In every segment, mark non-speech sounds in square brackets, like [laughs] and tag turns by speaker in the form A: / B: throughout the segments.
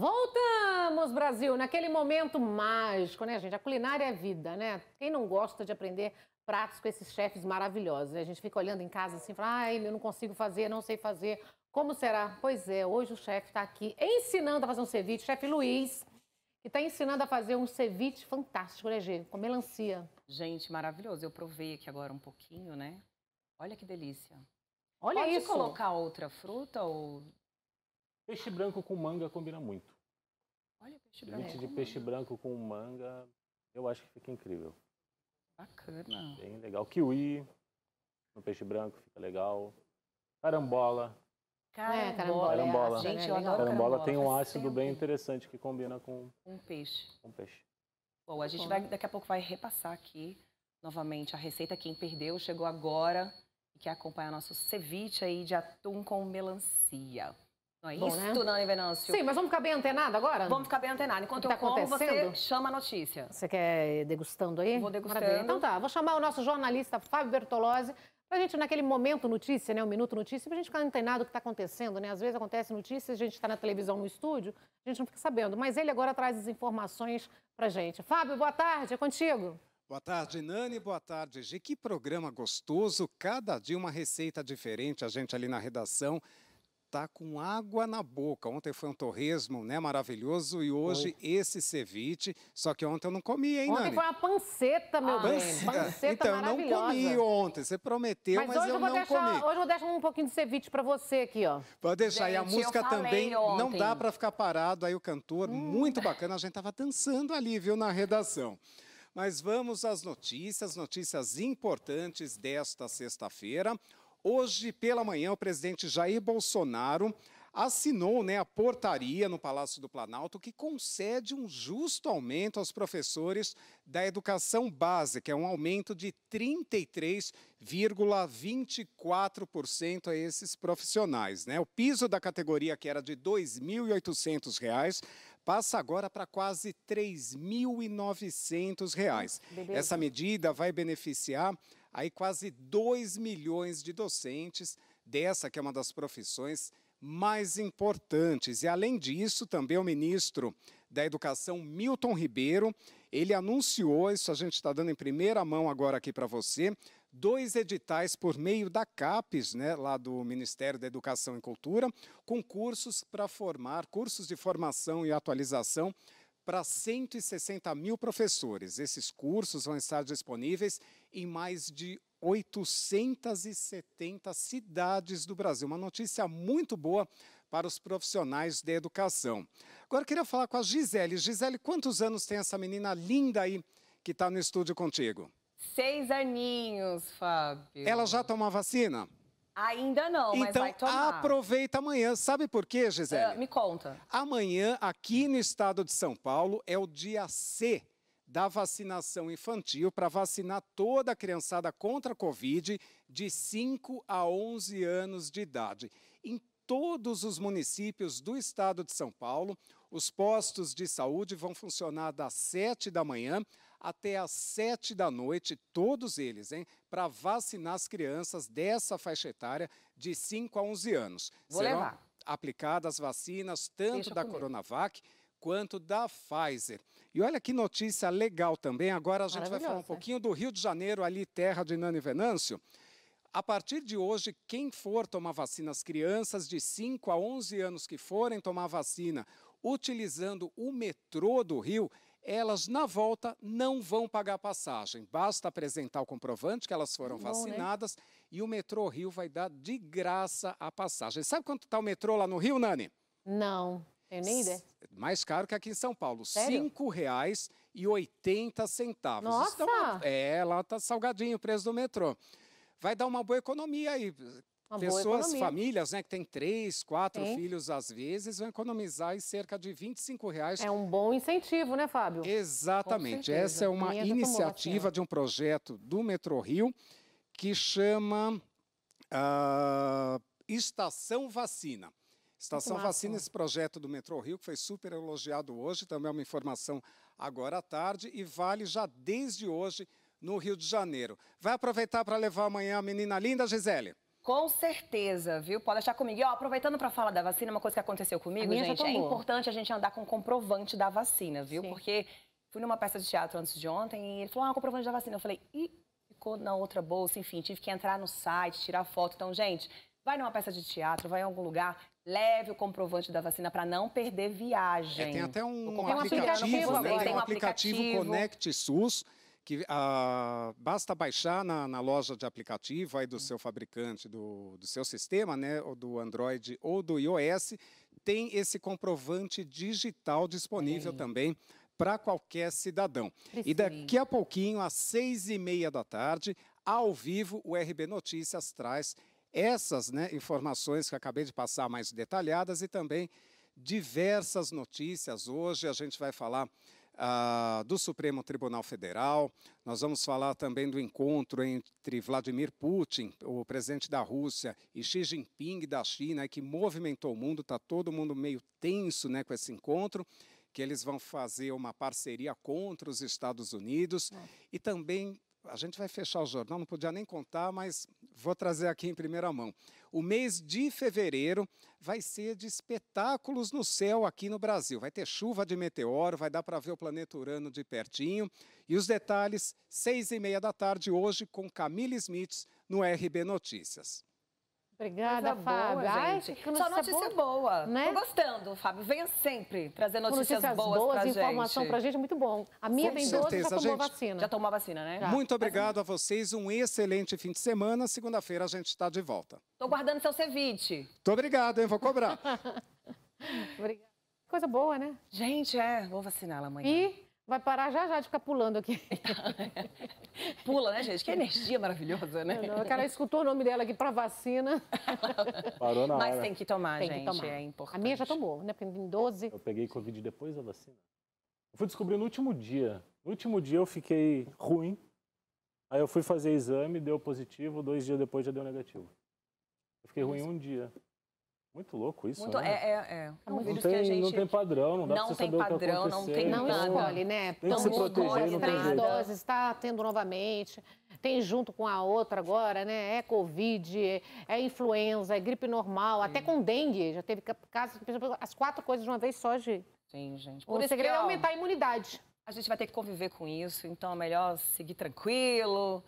A: Voltamos, Brasil, naquele momento mágico, né, gente? A culinária é vida, né? Quem não gosta de aprender pratos com esses chefes maravilhosos? Né? A gente fica olhando em casa assim, fala, ai, eu não consigo fazer, não sei fazer. Como será? Pois é, hoje o chefe está aqui ensinando a fazer um ceviche, chefe Luiz, que está ensinando a fazer um ceviche fantástico, né, gente? Com melancia.
B: Gente, maravilhoso. Eu provei aqui agora um pouquinho, né? Olha que delícia. Olha Pode isso. colocar
C: outra fruta ou Peixe branco com manga combina muito. Olha o
B: peixe branco. Leite é de peixe
C: branco com manga, eu acho que fica incrível. Bacana. Bem legal. Kiwi no peixe branco fica legal. Carambola.
A: Carambola. É, carambola.
C: carambola. É, gente, eu adoro carambola. tem um ácido bem interessante que combina com um peixe. Com peixe.
B: Bom, a gente vai daqui a pouco vai repassar aqui novamente a receita quem perdeu chegou agora e quer acompanhar nosso ceviche aí de atum com melancia. Não é Bom, isso, né? Dani Venâncio? Sim, mas vamos ficar bem antenado agora? Vamos ficar bem
A: antenado. Enquanto tá eu como, você chama a notícia. Você quer degustando aí? Vou degustando. Maravilha. Então tá, vou chamar o nosso jornalista Fábio Bertolozzi para a gente, naquele momento notícia, né, um minuto notícia, para a gente ficar antenado o que está acontecendo, né? Às vezes acontece notícias, a gente está na televisão, no estúdio, a gente não fica sabendo. Mas ele agora traz as informações para gente. Fábio, boa tarde, é contigo.
D: Boa tarde, Nani. Boa tarde, Gi. Que programa gostoso. Cada dia uma receita diferente. A gente ali na redação está com água na boca. Ontem foi um torresmo, né, maravilhoso, e hoje esse ceviche. Só que ontem eu não comi, hein, Ontem foi
A: uma panceta, meu ah, bem. Panceta então, maravilhosa. Então, não comi
D: ontem. Você prometeu, mas, mas hoje eu, eu não deixar, comi.
A: Hoje eu vou deixar um pouquinho de ceviche para
D: você aqui, ó. Pode deixar. Gente, e a música também ontem. não dá para ficar parado. Aí o cantor, hum. muito bacana. A gente tava dançando ali, viu, na redação. Mas vamos às notícias, notícias importantes desta sexta-feira. Hoje pela manhã, o presidente Jair Bolsonaro assinou né, a portaria no Palácio do Planalto que concede um justo aumento aos professores da educação básica, é um aumento de 33,24% a esses profissionais. Né? O piso da categoria, que era de R$ 2.800,00, passa agora para quase R$ 3.900. Essa medida vai beneficiar aí quase 2 milhões de docentes dessa que é uma das profissões mais importantes. E além disso, também o ministro da Educação, Milton Ribeiro, ele anunciou, isso a gente está dando em primeira mão agora aqui para você, dois editais por meio da CAPES, né, lá do Ministério da Educação e Cultura, com cursos para formar, cursos de formação e atualização para 160 mil professores. Esses cursos vão estar disponíveis em mais de 870 cidades do Brasil. Uma notícia muito boa para os profissionais da educação. Agora queria falar com a Gisele. Gisele, quantos anos tem essa menina linda aí que está no estúdio contigo?
B: Seis aninhos, Fábio.
D: Ela já tomou a vacina?
B: Ainda não, mas então, vai tomar.
D: aproveita amanhã. Sabe por quê, Gisele? Uh, me conta. Amanhã, aqui no estado de São Paulo, é o dia C da vacinação infantil para vacinar toda a criançada contra a Covid de 5 a 11 anos de idade todos os municípios do estado de São Paulo, os postos de saúde vão funcionar das 7 da manhã até às 7 da noite, todos eles, hein? Para vacinar as crianças dessa faixa etária de 5 a 11 anos. Vou Serão levar. aplicadas vacinas tanto Deixa da comigo. Coronavac quanto da Pfizer. E olha que notícia legal também. Agora a gente vai falar um pouquinho do Rio de Janeiro, ali terra de Nani Venâncio. A partir de hoje, quem for tomar vacina, as crianças de 5 a 11 anos que forem tomar vacina utilizando o metrô do Rio, elas na volta não vão pagar passagem. Basta apresentar o comprovante que elas foram Bom, né? vacinadas né? e o metrô Rio vai dar de graça a passagem. Sabe quanto está o metrô lá no Rio, Nani?
A: Não. Eu nem ideia.
D: Mais caro que aqui em São Paulo. Sério? Cinco reais e oitenta centavos. Nossa! Então, é, lá tá salgadinho o preço do metrô vai dar uma boa economia aí. Uma Pessoas, famílias, né, que tem três, quatro Sim. filhos às vezes, vão economizar em cerca de 25 reais. É um bom incentivo, né, Fábio? Exatamente. Essa é uma iniciativa de um projeto do Metro Rio que chama uh, Estação Vacina. Estação Vacina, esse projeto do Metrô Rio, que foi super elogiado hoje, também é uma informação agora à tarde, e vale já desde hoje no Rio de Janeiro. Vai aproveitar para levar amanhã a menina linda, Gisele? Com certeza, viu? Pode
B: deixar comigo. E, ó, aproveitando para falar da vacina, uma coisa que aconteceu comigo, gente, é importante a gente andar com comprovante da vacina, viu? Sim. Porque fui numa peça de teatro antes de ontem e ele falou, ah, comprovante da vacina. Eu falei, e ficou na outra bolsa, enfim, tive que entrar no site, tirar foto. Então, gente, vai numa peça de teatro, vai em algum lugar, leve o comprovante da vacina para não perder viagem. É, tem até um,
D: aplicativo, Tem um aplicativo, né? Tem um aplicativo Conect SUS que ah, basta baixar na, na, loja de aplicativo aí do hum. seu fabricante, do, do seu sistema, né, ou do Android ou do iOS, tem esse comprovante digital disponível é. também para qualquer cidadão. E daqui a pouquinho, às seis e meia da tarde, ao vivo, o RB Notícias traz essas né, informações que acabei de passar mais detalhadas e também diversas notícias. Hoje a gente vai falar ah, do Supremo Tribunal Federal. Nós vamos falar também do encontro entre Vladimir Putin, o presidente da Rússia, e Xi Jinping da China, que movimentou o mundo. Está todo mundo meio tenso né, com esse encontro que eles vão fazer uma parceria contra os Estados Unidos. É. E também, a gente vai fechar o jornal, não podia nem contar, mas Vou trazer aqui em primeira mão. O mês de fevereiro vai ser de espetáculos no céu aqui no Brasil. Vai ter chuva de meteoro, vai dar para ver o planeta Urano de pertinho. E os detalhes, seis e meia da tarde hoje, com Camila Smith no RB Notícias.
A: Obrigada, coisa Fábio.
B: Boa, Ai, gente. Que notícia Só notícia boa. boa. Né? Tô gostando, Fábio. Venha sempre trazer
D: notícias, notícias boas, boas pra informação para pra gente,
B: muito bom. A minha vem doce, já tomou gente. vacina. Já tomou a vacina, né? Já. Muito
D: obrigado a vocês. Um excelente fim de semana. Segunda-feira a gente está de volta.
B: Tô guardando seu ceviche.
D: Tô obrigado, hein? Vou cobrar. [laughs]
A: obrigada. Coisa boa, né? Gente, é. Vou vacinar ela amanhã. E... Vai parar já já de ficar pulando aqui. [laughs] Pula, né, gente? Que energia maravilhosa,
C: né? É, não, a cara
A: escutou o nome dela aqui para vacina. [laughs]
C: Parou na Mas hora. tem que tomar, tem gente. Que tomar. É importante.
A: A minha já tomou, né? Porque tem 12. Eu
C: peguei Covid depois da vacina. Eu fui descobrir no último dia. No último dia eu fiquei ruim. Aí eu fui fazer exame, deu positivo. Dois dias depois já deu negativo. Eu fiquei ruim um dia. Muito louco isso, Muito, né? É, é,
A: é. é
B: um vírus tem, que a gente... Não tem
C: padrão, não dá não pra você saber padrão, o que aconteceu. Não tem padrão, não tem Não escolhe, né? Tem então, que se proteger, doses, tá tem doses,
A: está tendo novamente. Tem junto com a outra agora, né? É Covid, é, é influenza, é gripe normal, Sim. até com dengue. Já teve casos, as quatro coisas de uma vez só, de Sim, gente. Por o segredo é aumentar a imunidade.
B: A gente vai ter que conviver com isso, então é melhor seguir tranquilo,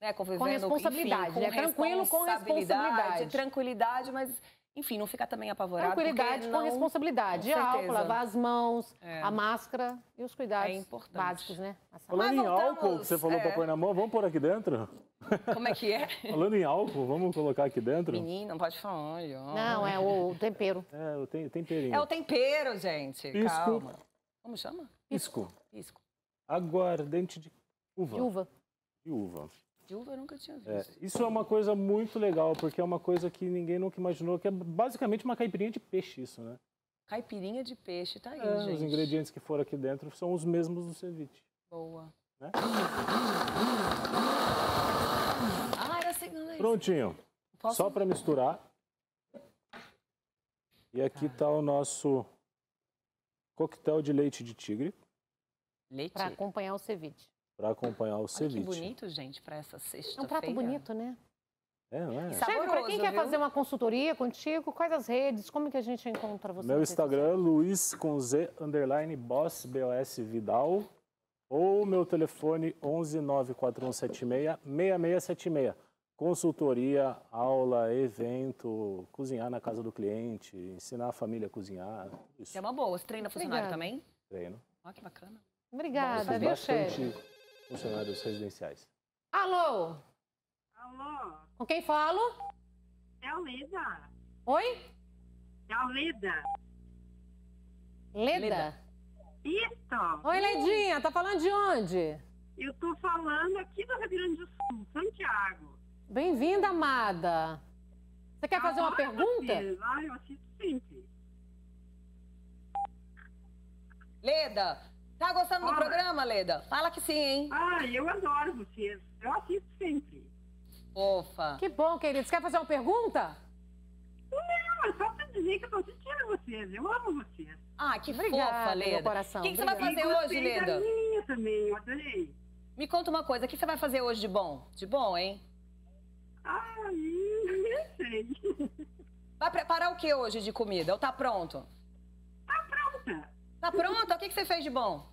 A: né? com responsabilidade, enfim, com é tranquilo com responsabilidade.
B: Tranquilidade, mas
A: enfim, não ficar também apavorado. Tranquilidade não... com responsabilidade. Com álcool, lavar as mãos, é. a máscara e os cuidados é básicos, né?
B: Falando
C: em álcool, que você falou é. para pôr na mão, vamos pôr aqui dentro?
A: Como é que é? [laughs]
B: Falando
C: em álcool, vamos colocar aqui dentro? Menino,
B: não pode falar onde. Não, é o tempero.
C: [laughs] É, o tem, temperinho. É
B: o tempero, gente. Pisco. Calma. Como chama?
C: Pisco. Pisco. Aguardente de uva. De uva. De uva
B: eu nunca tinha é, visto.
C: É, isso é uma coisa muito legal, porque é uma coisa que ninguém nunca imaginou, que é basicamente uma caipirinha de peixe isso, né?
B: Caipirinha de peixe, tá aí, é, gente. Os
C: ingredientes que foram aqui dentro são os mesmos do ceviche. Boa. Né?
D: Ah, era segunda assim, é Prontinho. Posso... Só
C: para misturar. E aqui tá. tá. o nosso coquetel de leite de tigre.
A: Leite? Para acompanhar o ceviche
C: para acompanhar o ceviche. Olha que
A: bonito, gente, para
B: essa sexta-feira. É um prato bonito,
A: né?
C: É, é. Chefe,
A: para quem viu? quer fazer uma consultoria contigo, quais as redes, como que a gente encontra você? Meu Instagram
C: é Luiz com Z, underline, boss, BOS Vidal, ou meu telefone 11 6676. Consultoria, aula, evento, cozinhar na casa do cliente, ensinar a família a cozinhar.
B: Isso. É uma boa. Você treina funcionário Obrigada. também?
C: Treino.
A: Olha que bacana.
B: Obrigada, viu, chefe?
C: funcionários residenciais.
A: Alô? Alô? Com quem falo?
E: É a Leda.
A: Oi? É a Leda. Leda? Isso! Oi, Ledinha, tá falando de onde? Eu tô falando aqui do Rio Grande do Sul, Santiago. Bem-vinda, amada. Você quer fazer uma pergunta?
B: Ah, eu assisto sempre. Leda,
A: Tá gostando do programa, Leda? Fala que sim, hein? Ah, eu
B: adoro vocês. Eu assisto sempre. Ofa.
A: Que bom, queridos. Quer fazer uma pergunta? Não, é só pra dizer que eu tô assistindo vocês. Eu amo vocês. Ah, que Obrigada, fofa, Leda. Meu coração. O que,
B: que você vai fazer hoje, Leda? Minha também, eu adorei. Me conta uma coisa, o que você vai fazer hoje de bom? De bom, hein? Ah, [laughs] não sei. Vai preparar o que hoje de comida? Ou tá pronto? Tá pronta. Tá pronta? O que, que você fez de bom?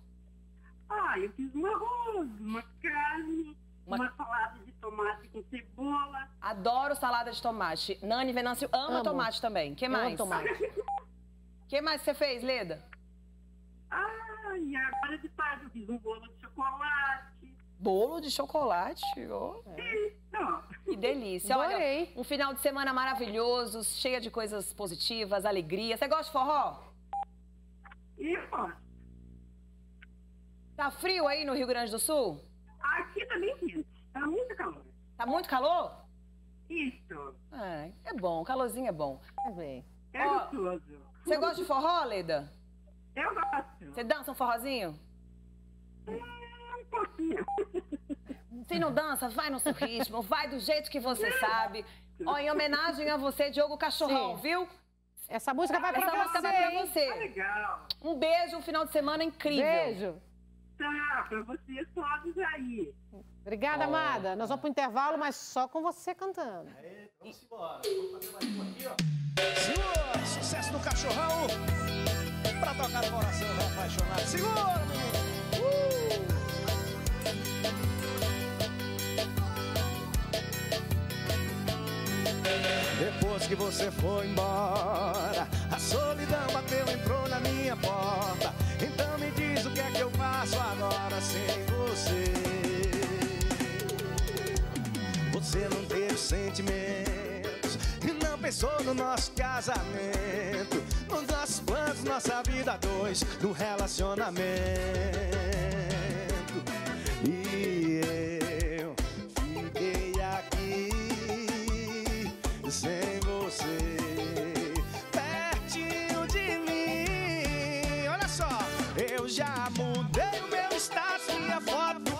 B: Ah, eu fiz um arroz, uma carne, uma... uma... salada de tomate com cebola. Adoro salada de tomate. Nani Venâncio ama Amo. tomate também. que mais? Amo tomate. [laughs] que mais você fez, Leda? Ah, e agora de tarde eu fiz um bolo de chocolate. Bolo de chocolate? Oh. É. Que delícia. Olha, Olha, um final de semana maravilhoso, cheia de coisas positivas, alegria. Você gosta de forró? E Tá frio aí no Rio Grande do Sul? Aqui também gente. Tá muito calor. Tá muito calor? Isso. é bom, calorzinho é bom. Bem. É gostoso. Você gosta de forró, Leida? Eu gosto. Você dança um forrozinho? É, um pouquinho. [laughs] Se não dança, vai no seu ritmo, vai do jeito que você sabe. Ó, em homenagem a você, Diogo Cachorrão, Sim. viu? Essa música vai pra Essa você. música vai pra você. Tá
A: legal.
B: Um beijo, um final de semana incrível. Beijo.
A: Tá, pra vocês todos aí. Obrigada, oh. amada. Nós vamos pro intervalo, mas só com você cantando. Aê,
E: vamos embora. Vamos fazer mais uma aqui, ó. Segura, sucesso do cachorrão. Pra tocar o coração vai Segura, menino. Uh! Depois que você foi embora, a solidão bateu, entrou na minha porta. Então me diz o que é que eu faço agora sem você. Você não teve sentimentos e não pensou no nosso casamento, nos nossos planos, nossa vida dois, no relacionamento. já mudei o meu status, minha foto